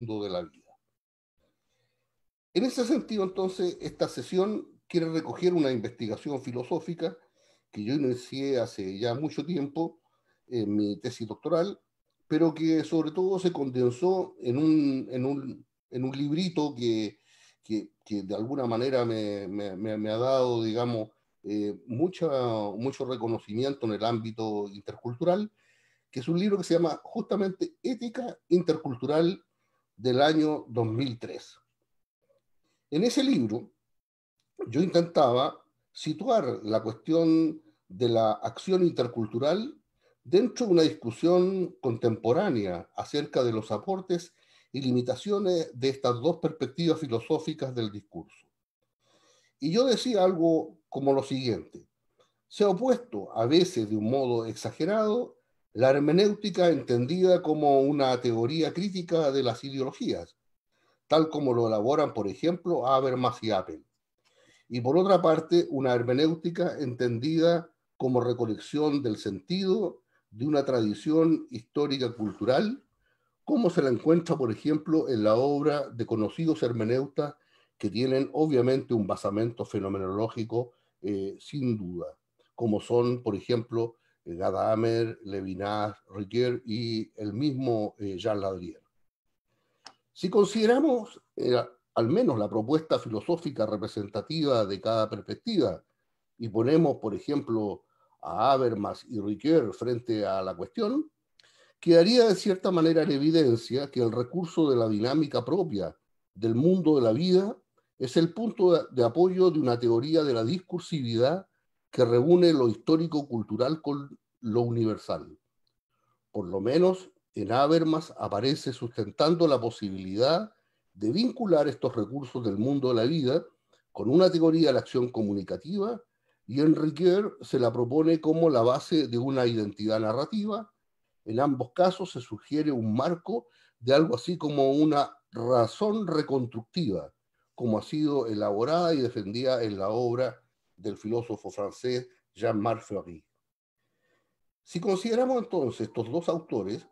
de la vida. En ese sentido, entonces, esta sesión quiere recoger una investigación filosófica que yo inicié hace ya mucho tiempo en mi tesis doctoral, pero que sobre todo se condensó en un, en un, en un librito que, que, que, de alguna manera me, me, me ha dado, digamos, eh, mucha, mucho reconocimiento en el ámbito intercultural, que es un libro que se llama justamente Ética Intercultural del año 2003. En ese libro yo intentaba situar la cuestión de la acción intercultural dentro de una discusión contemporánea acerca de los aportes y limitaciones de estas dos perspectivas filosóficas del discurso. Y yo decía algo como lo siguiente, se ha opuesto a veces de un modo exagerado la hermenéutica entendida como una teoría crítica de las ideologías, tal como lo elaboran, por ejemplo, Habermas y Appel Y por otra parte, una hermenéutica entendida como recolección del sentido de una tradición histórica cultural, como se la encuentra, por ejemplo, en la obra de conocidos hermeneutas que tienen obviamente un basamento fenomenológico eh, sin duda, como son, por ejemplo, Gadamer, Levinas, Riquier y el mismo eh, Jean Ladrier. Si consideramos eh, al menos la propuesta filosófica representativa de cada perspectiva y ponemos, por ejemplo, a Habermas y Riquier frente a la cuestión, quedaría de cierta manera en evidencia que el recurso de la dinámica propia del mundo de la vida es el punto de apoyo de una teoría de la discursividad que reúne lo histórico-cultural con lo universal. Por lo menos en Habermas aparece sustentando la posibilidad de vincular estos recursos del mundo de la vida con una teoría de la acción comunicativa y en Riquier se la propone como la base de una identidad narrativa. En ambos casos se sugiere un marco de algo así como una razón reconstructiva, como ha sido elaborada y defendida en la obra del filósofo francés Jean-Marc Fleury. Si consideramos entonces estos dos autores,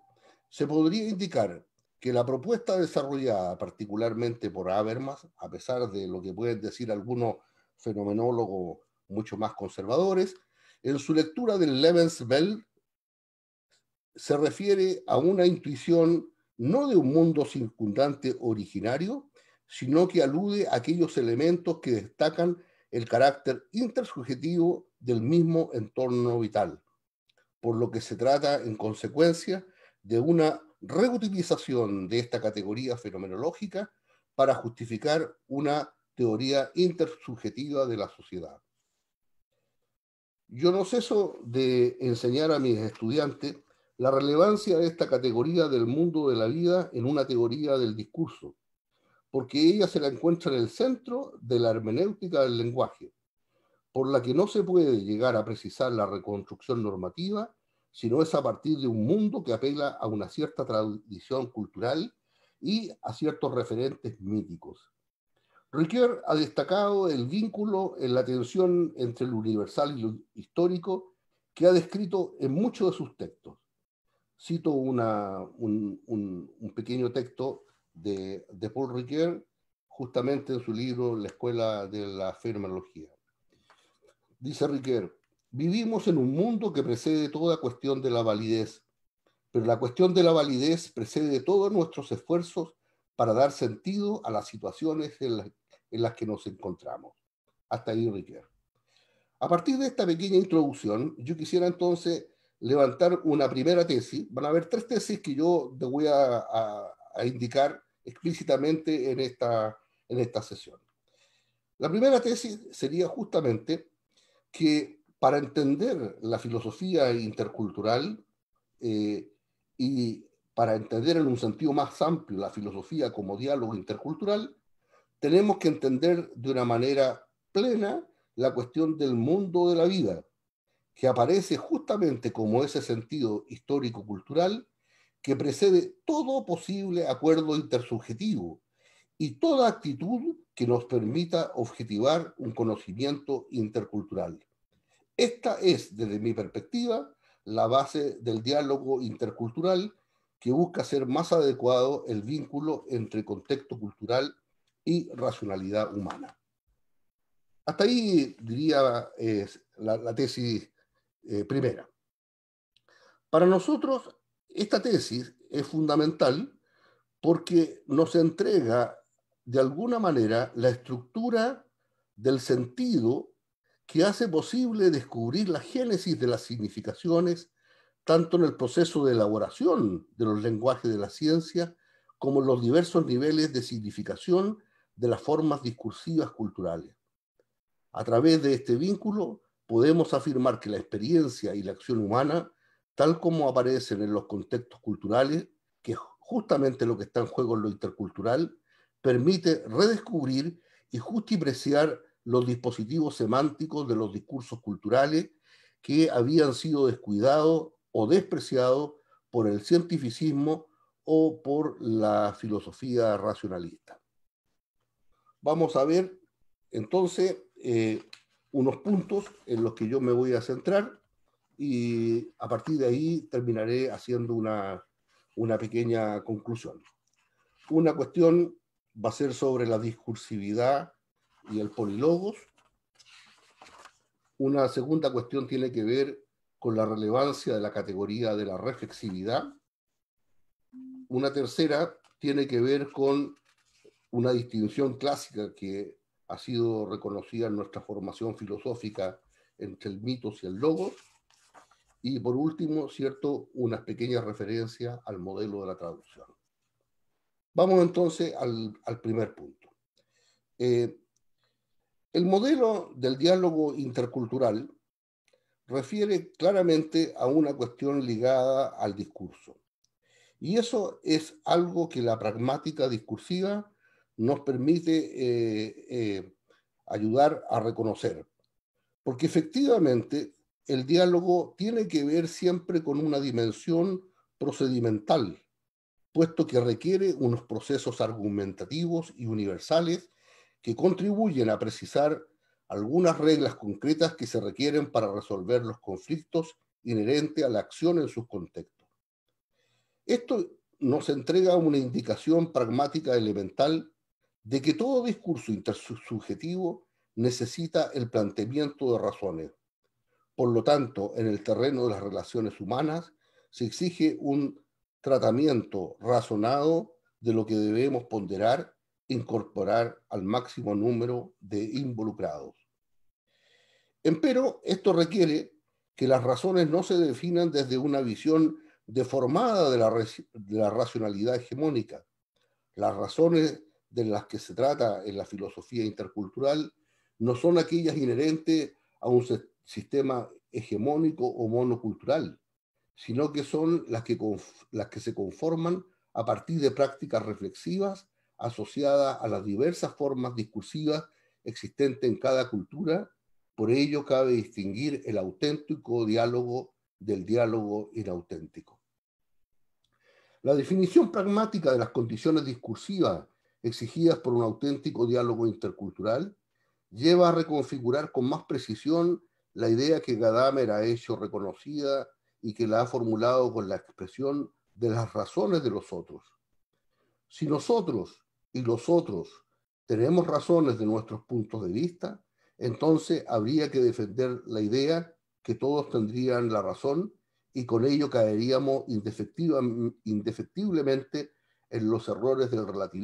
se podría indicar que la propuesta desarrollada particularmente por Habermas, a pesar de lo que pueden decir algunos fenomenólogos mucho más conservadores, en su lectura del Lebenswelt se refiere a una intuición no de un mundo circundante originario, sino que alude a aquellos elementos que destacan el carácter intersubjetivo del mismo entorno vital, por lo que se trata en consecuencia de una reutilización de esta categoría fenomenológica para justificar una teoría intersubjetiva de la sociedad. Yo no ceso de enseñar a mis estudiantes la relevancia de esta categoría del mundo de la vida en una teoría del discurso, porque ella se la encuentra en el centro de la hermenéutica del lenguaje, por la que no se puede llegar a precisar la reconstrucción normativa, sino es a partir de un mundo que apela a una cierta tradición cultural y a ciertos referentes míticos. Riquier ha destacado el vínculo en la tensión entre lo universal y lo histórico que ha descrito en muchos de sus textos. Cito un pequeño texto de, de Paul riquet, justamente en su libro La Escuela de la Fenomenología. Dice riquet, vivimos en un mundo que precede toda cuestión de la validez, pero la cuestión de la validez precede todos nuestros esfuerzos para dar sentido a las situaciones en, las que nos encontramos. Hasta ahí, riquet. A partir de esta pequeña introducción, yo quisiera entonces levantar una primera tesis. Van a haber tres tesis que yo te voy a indicar explícitamente en esta, en esta sesión. La primera tesis sería justamente que para entender la filosofía intercultural eh, y para entender en un sentido más amplio la filosofía como diálogo intercultural, tenemos que entender de una manera plena la cuestión del mundo de la vida, que aparece justamente como ese sentido histórico-cultural que precede todo posible acuerdo intersubjetivo y toda actitud que nos permita objetivar un conocimiento intercultural. Esta es, desde mi perspectiva, la base del diálogo intercultural que busca hacer más adecuado el vínculo entre contexto cultural y racionalidad humana. Hasta ahí diría eh, la, tesis eh, primera. Para nosotros, esta tesis es fundamental porque nos entrega de alguna manera la estructura del sentido que hace posible descubrir la génesis de las significaciones, tanto en el proceso de elaboración de los lenguajes de la ciencia, como en los diversos niveles de significación de las formas discursivas culturales. A través de este vínculo podemos afirmar que la experiencia y la acción humana tal como aparecen en los contextos culturales, que justamente lo que está en juego en lo intercultural, permite redescubrir y justipreciar los dispositivos semánticos de los discursos culturales que habían sido descuidados o despreciados por el cientificismo o por la filosofía racionalista. Vamos a ver entonces eh, unos puntos en los que yo me voy a centrar y a partir de ahí terminaré haciendo una, una pequeña conclusión. Una cuestión va a ser sobre la discursividad y el polilogos. Una segunda cuestión tiene que ver con la relevancia de la categoría de la reflexividad. Una tercera tiene que ver con una distinción clásica que ha sido reconocida en nuestra formación filosófica entre el mitos y el logos y por último, ¿cierto? Unas pequeñas referencias al modelo de la traducción. Vamos entonces al, primer punto. Eh, el modelo del diálogo intercultural refiere claramente a una cuestión ligada al discurso. Y eso es algo que la pragmática discursiva nos permite eh, eh, ayudar a reconocer. Porque efectivamente el diálogo tiene que ver siempre con una dimensión procedimental, puesto que requiere unos procesos argumentativos y universales que contribuyen a precisar algunas reglas concretas que se requieren para resolver los conflictos inherentes a la acción en sus contextos. Esto nos entrega una indicación pragmática elemental de que todo discurso intersubjetivo necesita el planteamiento de razones por lo tanto, en el terreno de las relaciones humanas se exige un tratamiento razonado de lo que debemos ponderar e incorporar al máximo número de involucrados. Empero, esto requiere que las razones no se definan desde una visión deformada de la, de la racionalidad hegemónica. Las razones de las que se trata en la filosofía intercultural no son aquellas inherentes a un, sistema hegemónico o monocultural, sino que son las que, las que se conforman a partir de prácticas reflexivas asociadas a las diversas formas discursivas existentes en cada cultura. Por ello cabe distinguir el auténtico diálogo del diálogo inauténtico. La definición pragmática de las condiciones discursivas exigidas por un auténtico diálogo intercultural lleva a reconfigurar con más precisión la idea que Gadamer ha hecho reconocida y que la ha formulado con la expresión de las razones de los otros. Si nosotros y los otros tenemos razones de nuestros puntos de vista, entonces habría que defender la idea que todos tendrían la razón y con ello caeríamos indefectiblemente en los errores del relativismo.